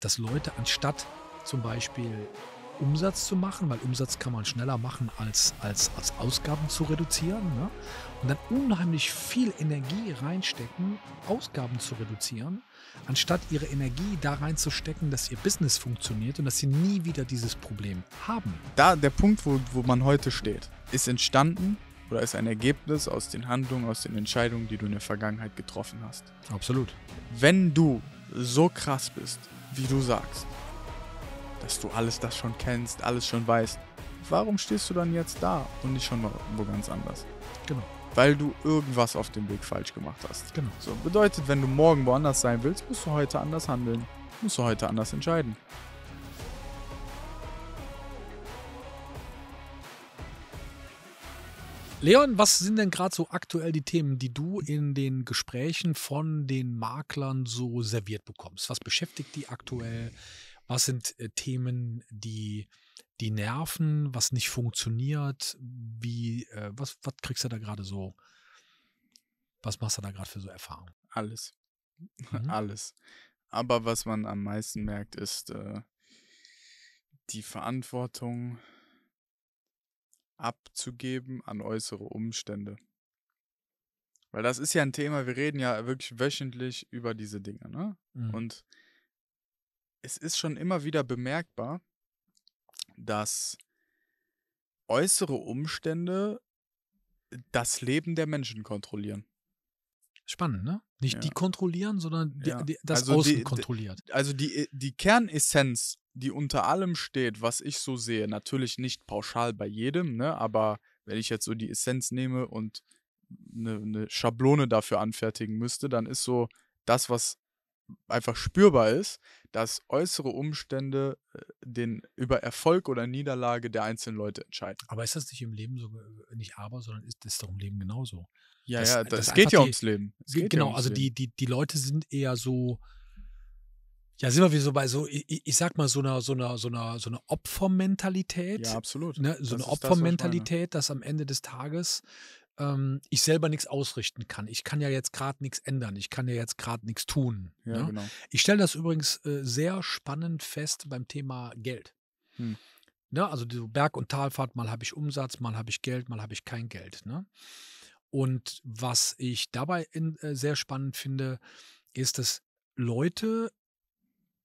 dass Leute anstatt zum Beispiel Umsatz zu machen, weil Umsatz kann man schneller machen, als, als, als Ausgaben zu reduzieren. Ne? Und dann unheimlich viel Energie reinstecken, Ausgaben zu reduzieren, anstatt ihre Energie da reinzustecken, dass ihr Business funktioniert und dass sie nie wieder dieses Problem haben. Da der Punkt, wo, wo man heute steht, ist entstanden oder ist ein Ergebnis aus den Handlungen, aus den Entscheidungen, die du in der Vergangenheit getroffen hast. Absolut. Wenn du so krass bist, wie du sagst, dass du alles das schon kennst, alles schon weißt, warum stehst du dann jetzt da und nicht schon mal wo ganz anders? Genau. Weil du irgendwas auf dem Weg falsch gemacht hast. Genau. So bedeutet, wenn du morgen woanders sein willst, musst du heute anders handeln, musst du heute anders entscheiden. Leon, was sind denn gerade so aktuell die Themen, die du in den Gesprächen von den Maklern so serviert bekommst? Was beschäftigt die aktuell? Was sind äh, Themen, die die nerven? Was nicht funktioniert? Wie äh, was was kriegst du da gerade so? Was machst du da gerade für so Erfahrungen? Alles, mhm. alles. Aber was man am meisten merkt, ist äh, die Verantwortung abzugeben an äußere Umstände. Weil das ist ja ein Thema, wir reden ja wirklich wöchentlich über diese Dinge, ne? Mhm. Und es ist schon immer wieder bemerkbar, dass äußere Umstände das Leben der Menschen kontrollieren. Spannend, ne? Nicht ja. die kontrollieren, sondern die, ja. die, das also Außen die, kontrolliert. Also die, äh, die Kernessenz die unter allem steht, was ich so sehe, natürlich nicht pauschal bei jedem, ne? aber wenn ich jetzt so die Essenz nehme und eine, eine Schablone dafür anfertigen müsste, dann ist so das, was einfach spürbar ist, dass äußere Umstände äh, den über Erfolg oder Niederlage der einzelnen Leute entscheiden. Aber ist das nicht im Leben so, äh, nicht aber, sondern ist das doch im Leben genauso? Ja, das, ja, das, das geht ja ums Leben. Es geht genau, ja ums also Leben. Die, die, die Leute sind eher so, ja, sind wir wie so bei so, ich, ich, sag mal, so einer, so einer, so einer, so einer Opfermentalität. Ja, absolut. Ne? So das eine Opfermentalität, das dass am Ende des Tages ähm, ich selber nichts ausrichten kann. Ich kann ja jetzt gerade nichts ändern. Ich kann ja jetzt gerade nichts tun. Ja, ne? genau. Ich stelle das übrigens äh, sehr spannend fest beim Thema Geld. Hm. Ne? Also die Berg- und Talfahrt, mal habe ich Umsatz, mal habe ich Geld, mal habe ich kein Geld. Ne? Und was ich dabei in, äh, sehr spannend finde, ist, dass Leute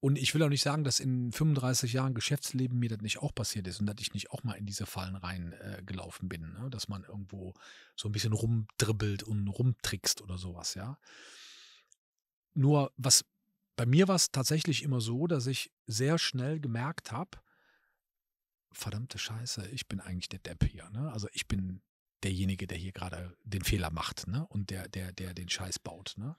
und ich will auch nicht sagen, dass in 35 Jahren Geschäftsleben mir das nicht auch passiert ist und dass ich nicht auch mal in diese Fallen reingelaufen äh, bin, ne? dass man irgendwo so ein bisschen rumdribbelt und rumtrickst oder sowas, ja. Nur was bei mir war es tatsächlich immer so, dass ich sehr schnell gemerkt habe, verdammte Scheiße, ich bin eigentlich der Depp hier, ne? Also ich bin derjenige, der hier gerade den Fehler macht, ne? Und der, der, der den Scheiß baut, ne?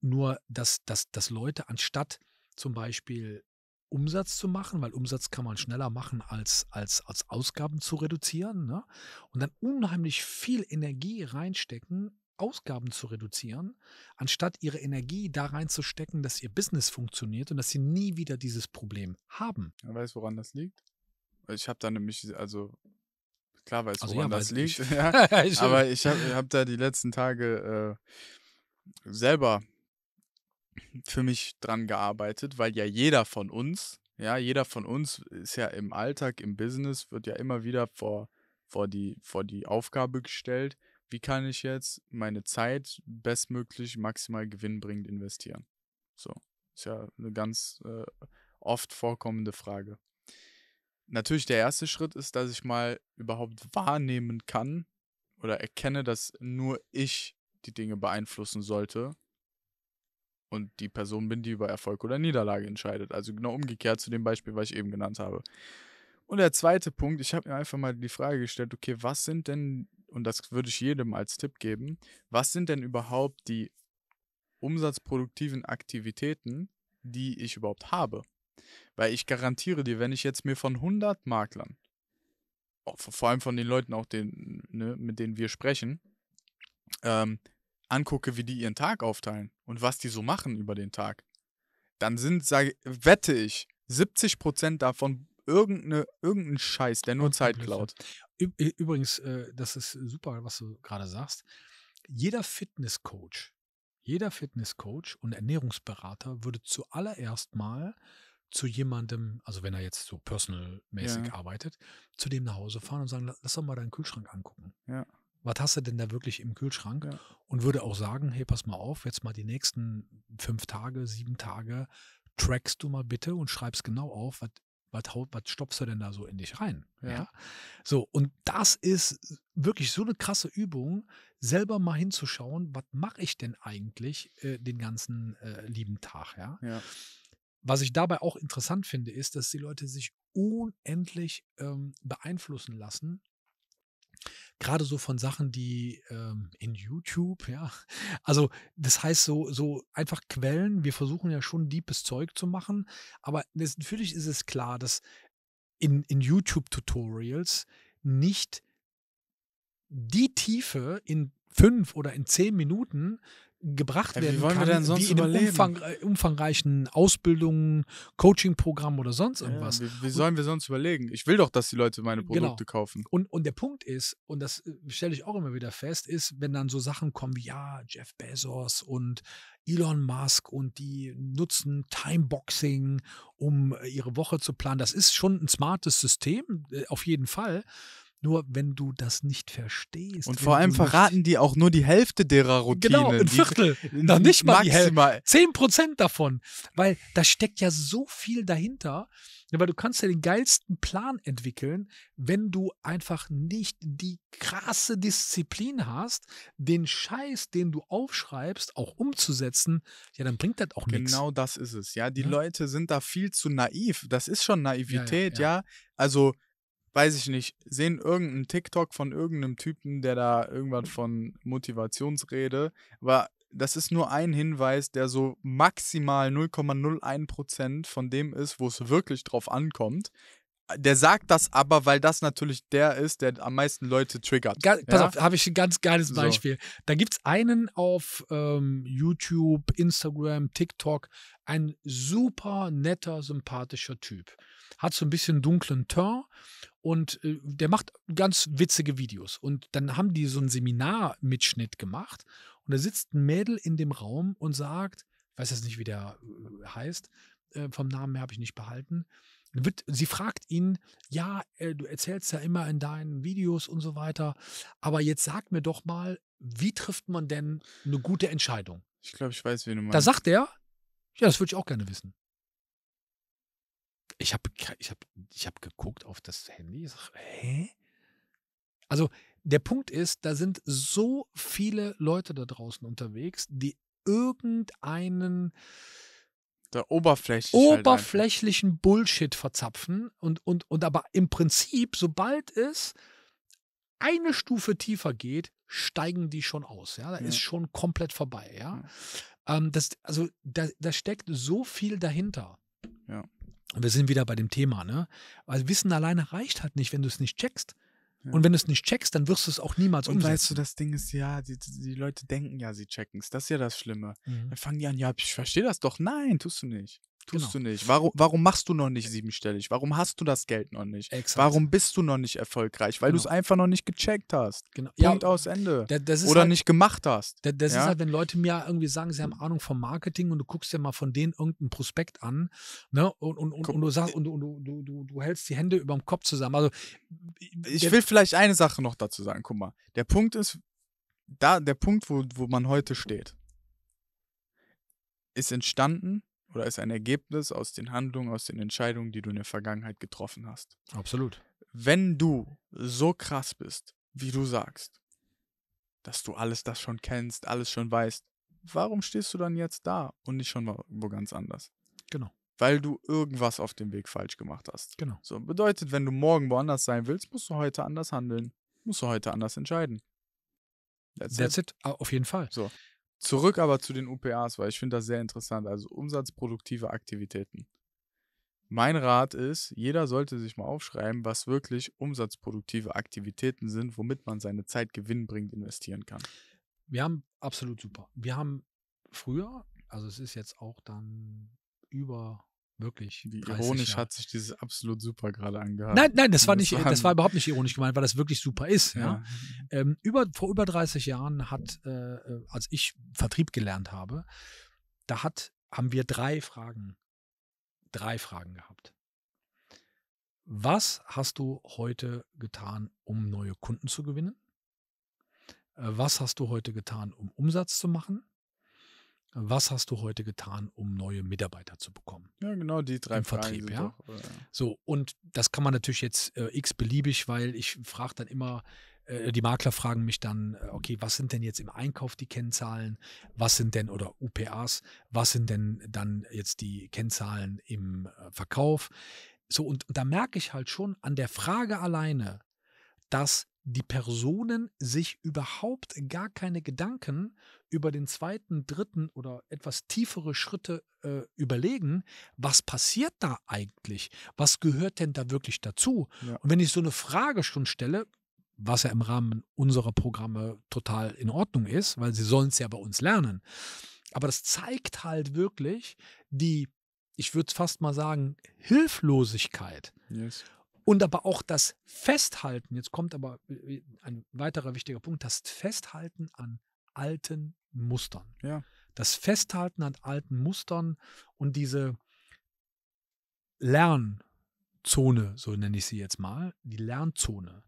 Nur, dass, dass, dass Leute anstatt zum Beispiel Umsatz zu machen, weil Umsatz kann man schneller machen, als, als, als Ausgaben zu reduzieren. Ne? Und dann unheimlich viel Energie reinstecken, Ausgaben zu reduzieren, anstatt ihre Energie da reinzustecken, dass ihr Business funktioniert und dass sie nie wieder dieses Problem haben. Wer weiß, woran das liegt? Ich habe da nämlich, also klar weiß, also, woran ja, das liegt, ja, aber ich habe hab da die letzten Tage äh, selber für mich dran gearbeitet, weil ja jeder von uns, ja, jeder von uns ist ja im Alltag, im Business, wird ja immer wieder vor, vor, die, vor die Aufgabe gestellt, wie kann ich jetzt meine Zeit bestmöglich maximal gewinnbringend investieren? So, ist ja eine ganz äh, oft vorkommende Frage. Natürlich der erste Schritt ist, dass ich mal überhaupt wahrnehmen kann oder erkenne, dass nur ich die Dinge beeinflussen sollte und die Person bin, die über Erfolg oder Niederlage entscheidet. Also genau umgekehrt zu dem Beispiel, was ich eben genannt habe. Und der zweite Punkt, ich habe mir einfach mal die Frage gestellt, okay, was sind denn, und das würde ich jedem als Tipp geben, was sind denn überhaupt die umsatzproduktiven Aktivitäten, die ich überhaupt habe? Weil ich garantiere dir, wenn ich jetzt mir von 100 Maklern, oh, vor allem von den Leuten auch, den, ne, mit denen wir sprechen, ähm, angucke, wie die ihren Tag aufteilen und was die so machen über den Tag, dann sind, sage, wette ich, 70 Prozent davon irgendeine, irgendein Scheiß, der nur Zeit klaut. Übrigens, äh, das ist super, was du gerade sagst. Jeder Fitnesscoach, jeder Fitnesscoach und Ernährungsberater würde zuallererst mal zu jemandem, also wenn er jetzt so personalmäßig ja. arbeitet, zu dem nach Hause fahren und sagen, lass doch mal deinen Kühlschrank angucken. Ja was hast du denn da wirklich im Kühlschrank? Ja. Und würde auch sagen, hey, pass mal auf, jetzt mal die nächsten fünf Tage, sieben Tage, trackst du mal bitte und schreibst genau auf, was stopfst du denn da so in dich rein? Ja. ja. So, und das ist wirklich so eine krasse Übung, selber mal hinzuschauen, was mache ich denn eigentlich äh, den ganzen äh, lieben Tag, ja? ja? Was ich dabei auch interessant finde, ist, dass die Leute sich unendlich ähm, beeinflussen lassen gerade so von Sachen, die ähm, in YouTube, ja. Also das heißt so, so einfach Quellen, wir versuchen ja schon deepes Zeug zu machen, aber das, natürlich ist es klar, dass in, in YouTube-Tutorials nicht die Tiefe in fünf oder in zehn Minuten gebracht werden wie wollen kann, wir denn sonst wie in einem Umfang, äh, umfangreichen Ausbildungen, Coaching-Programm oder sonst irgendwas. Ja, wie, wie, sollen und, wir sonst überlegen? Ich will doch, dass die Leute meine genau. Produkte genau. kaufen. Und, und der Punkt ist, und das äh, stelle ich auch immer wieder fest, ist, wenn dann so Sachen kommen wie, ja, Jeff Bezos und Elon Musk und die nutzen Timeboxing, um äh, ihre Woche zu planen. Das ist schon ein smartes System, auf jeden Fall. Nur wenn du das nicht verstehst. Und vor allem verraten die auch nur die Hälfte derer Routine. Genau, ein Viertel. Die, noch nicht mal maximal. die Hälfte. Zehn Prozent davon. Weil da steckt ja so viel dahinter. Ja, weil du kannst ja den geilsten Plan entwickeln, wenn du einfach nicht die krasse Disziplin hast, den Scheiß, den du aufschreibst, auch umzusetzen, ja, dann bringt das auch nichts. Genau das ist es, ja. Die ja? Ne? Leute sind da viel zu naiv. Das ist schon Naivität, ja. ja. ja. Also weiß ich nicht, sehen irgendeinen TikTok von irgendeinem Typen, der da irgendwas von Motivationsrede, aber das ist nur ein Hinweis, der so maximal 0,01% von dem ist, wo es wirklich drauf ankommt. Der sagt das aber, weil das natürlich der ist, der am meisten Leute triggert. Ga pass ja? auf, habe ich ein ganz geiles Beispiel. So. Da gibt es einen auf ähm, YouTube, Instagram, TikTok, ein super netter, sympathischer Typ. Hat so ein bisschen dunklen Teint und äh, der macht ganz witzige Videos. Und dann haben die so einen Seminarmitschnitt gemacht. Und da sitzt ein Mädel in dem Raum und sagt, ich weiß jetzt nicht, wie der äh, heißt, äh, vom Namen her habe ich nicht behalten. Wird, sie fragt ihn, ja, äh, du erzählst ja immer in deinen Videos und so weiter, aber jetzt sag mir doch mal, wie trifft man denn eine gute Entscheidung? Ich glaube, ich weiß, wie du meinst. Da sagt er, ja, das würde ich auch gerne wissen. Ich habe ich hab, ich hab geguckt auf das Handy. Ich sag, hä? Also der Punkt ist, da sind so viele Leute da draußen unterwegs, die irgendeinen der oberflächlich halt oberflächlichen halt Bullshit verzapfen und, und, und aber im Prinzip, sobald es eine Stufe tiefer geht, steigen die schon aus. Ja, da ja. ist schon komplett vorbei. Ja, ja. Ähm, das, also da, da steckt so viel dahinter. Ja wir sind wieder bei dem Thema, ne? Weil Wissen alleine reicht halt nicht, wenn du es nicht checkst. Ja. Und wenn du es nicht checkst, dann wirst du es auch niemals und umsetzen. Und weißt du, das Ding ist ja, die, die Leute denken ja, sie checken es. Das ist ja das Schlimme. Mhm. Dann fangen die an, ja, ich verstehe das doch. Nein, tust du nicht. Tust genau. du nicht. Warum, warum machst du noch nicht siebenstellig? Warum hast du das Geld noch nicht? Exakt. Warum bist du noch nicht erfolgreich? Weil genau. du es einfach noch nicht gecheckt hast. Genau. Punkt ja, aus Ende. Oder halt, nicht gemacht hast. Das, das ja? ist halt, wenn Leute mir irgendwie sagen, sie haben Ahnung vom Marketing und du guckst dir mal von denen irgendeinen Prospekt an ne? und, und, und, und du sagst und, und du, du, du, du, hältst die Hände über dem Kopf zusammen. Also, ich will vielleicht eine Sache noch dazu sagen. Guck mal, der Punkt ist, da, der Punkt, wo, wo man heute steht, ist entstanden oder ist ein Ergebnis aus den Handlungen, aus den Entscheidungen, die du in der Vergangenheit getroffen hast. Absolut. Wenn du so krass bist, wie du sagst, dass du alles das schon kennst, alles schon weißt, warum stehst du dann jetzt da und nicht schon wo ganz anders? Genau. Weil du irgendwas auf dem Weg falsch gemacht hast. Genau. So bedeutet, wenn du morgen woanders sein willst, musst du heute anders handeln, musst du heute anders entscheiden. That's, That's it. it. Ah, auf jeden Fall. So. Zurück aber zu den UPAs, weil ich finde das sehr interessant. Also umsatzproduktive Aktivitäten. Mein Rat ist, jeder sollte sich mal aufschreiben, was wirklich umsatzproduktive Aktivitäten sind, womit man seine Zeit gewinnbringend investieren kann. Wir haben absolut super. Wir haben früher, also es ist jetzt auch dann über wirklich. Wie ironisch Jahre. hat sich dieses absolut super gerade angehört. Nein, nein, das war nicht, das war überhaupt nicht ironisch gemeint, weil das wirklich super ist. Ja. ja. Ähm, über, vor über 30 Jahren hat, äh, als ich Vertrieb gelernt habe, da hat, haben wir drei Fragen, drei Fragen gehabt. Was hast du heute getan, um neue Kunden zu gewinnen? Äh, was hast du heute getan, um Umsatz zu machen? was hast du heute getan, um neue Mitarbeiter zu bekommen? Ja, genau, die drei Im Fragen Vertrieb, ja. Doch, äh, ja. So, und das kann man natürlich jetzt äh, x-beliebig, weil ich frage dann immer, äh, die Makler fragen mich dann, äh, okay, was sind denn jetzt im Einkauf die Kennzahlen? Was sind denn, oder UPAs, was sind denn dann jetzt die Kennzahlen im äh, Verkauf? So, und, und da merke ich halt schon an der Frage alleine, dass die Personen sich überhaupt gar keine Gedanken über den zweiten, dritten oder etwas tiefere Schritte äh, überlegen, was passiert da eigentlich? Was gehört denn da wirklich dazu? Ja. Und wenn ich so eine Frage schon stelle, was ja im Rahmen unserer Programme total in Ordnung ist, weil sie sollen es ja bei uns lernen. Aber das zeigt halt wirklich die, ich würde es fast mal sagen, Hilflosigkeit. Yes und aber auch das Festhalten, jetzt kommt aber äh, äh, ein weiterer wichtiger Punkt, das Festhalten an alten Mustern. Ja. Das Festhalten an alten Mustern und diese Lernzone, so nenne ich sie jetzt mal, die Lernzone,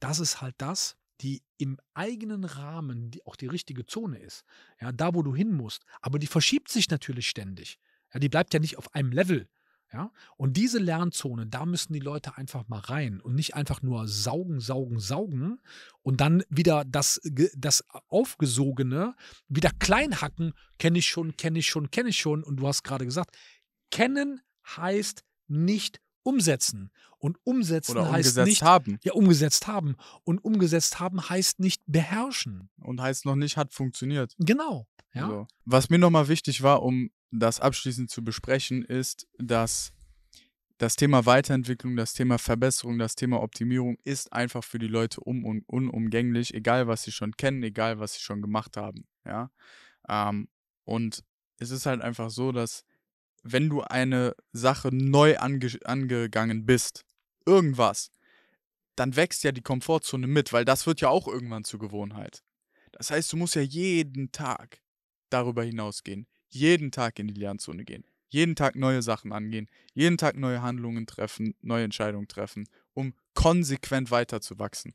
das ist halt das, die im eigenen Rahmen die auch die richtige Zone ist. Ja, da, wo du hin musst. Aber die verschiebt sich natürlich ständig. Ja, die bleibt ja nicht auf einem Level. Ja? Und diese Lernzone, da müssen die Leute einfach mal rein und nicht einfach nur saugen, saugen, saugen und dann wieder das, das Aufgesogene wieder klein hacken. Kenne ich schon, kenne ich schon, kenne ich schon. Und du hast gerade gesagt, kennen heißt nicht umsetzen. Und umsetzen Oder heißt nicht haben. Ja, umgesetzt haben. Und umgesetzt haben heißt nicht beherrschen. Und heißt noch nicht hat funktioniert. Genau. Ja? Also, was mir nochmal wichtig war, um das abschließend zu besprechen, ist, dass das Thema Weiterentwicklung, das Thema Verbesserung, das Thema Optimierung ist einfach für die Leute um und unumgänglich, egal was sie schon kennen, egal was sie schon gemacht haben. Ja? Ähm, und es ist halt einfach so, dass wenn du eine Sache neu ange angegangen bist, irgendwas, dann wächst ja die Komfortzone mit, weil das wird ja auch irgendwann zur Gewohnheit. Das heißt, du musst ja jeden Tag darüber hinausgehen, jeden Tag in die Lernzone gehen, jeden Tag neue Sachen angehen, jeden Tag neue Handlungen treffen, neue Entscheidungen treffen, um konsequent weiterzuwachsen.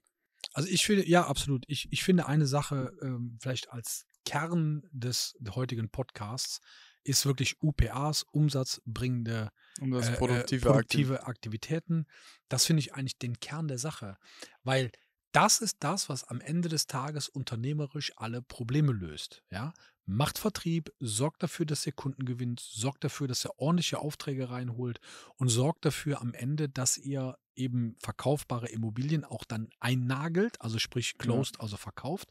Also ich finde, ja, absolut. Ich, ich finde eine Sache ähm, vielleicht als Kern des heutigen Podcasts ist wirklich UPAs, umsatzbringende äh, äh, produktive, produktive Aktivitäten. Das finde ich eigentlich den Kern der Sache, weil das ist das, was am Ende des Tages unternehmerisch alle Probleme löst. Ja? macht Vertrieb, sorgt dafür, dass ihr Kunden gewinnt, sorgt dafür, dass ihr ordentliche Aufträge reinholt und sorgt dafür am Ende, dass ihr eben verkaufbare Immobilien auch dann einnagelt, also sprich closed, also verkauft.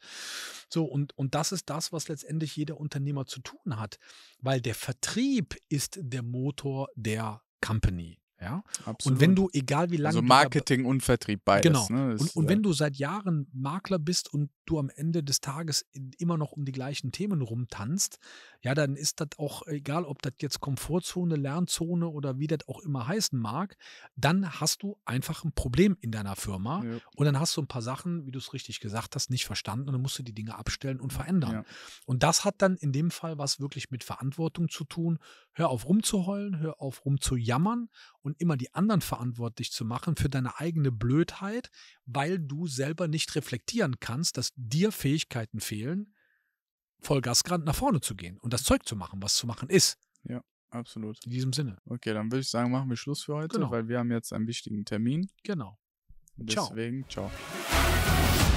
So, und, und das ist das, was letztendlich jeder Unternehmer zu tun hat, weil der Vertrieb ist der Motor der Company. Ja? Absolut. Und wenn du, egal wie lange. Also Marketing und Vertrieb beides. Genau. Ne? Und, und, wenn äh du seit Jahren Makler bist und du am Ende des Tages immer noch um die gleichen Themen rumtanzt, ja, dann ist das auch egal, ob das jetzt Komfortzone, Lernzone oder wie das auch immer heißen mag, dann hast du einfach ein Problem in deiner Firma ja. und dann hast du ein paar Sachen, wie du es richtig gesagt hast, nicht verstanden und dann musst du die Dinge abstellen und verändern. Ja. Und das hat dann in dem Fall was wirklich mit Verantwortung zu tun. Hör auf rumzuheulen, hör auf rumzujammern und immer die anderen verantwortlich zu machen für deine eigene Blödheit, weil du selber nicht reflektieren kannst, dass dir Fähigkeiten fehlen, Vollgasgrad nach vorne zu gehen und das Zeug zu machen, was zu machen ist. Ja, absolut. In diesem Sinne. Okay, dann würde ich sagen, machen wir Schluss für heute, genau. weil wir haben jetzt einen wichtigen Termin. Genau. Deswegen, ciao. ciao.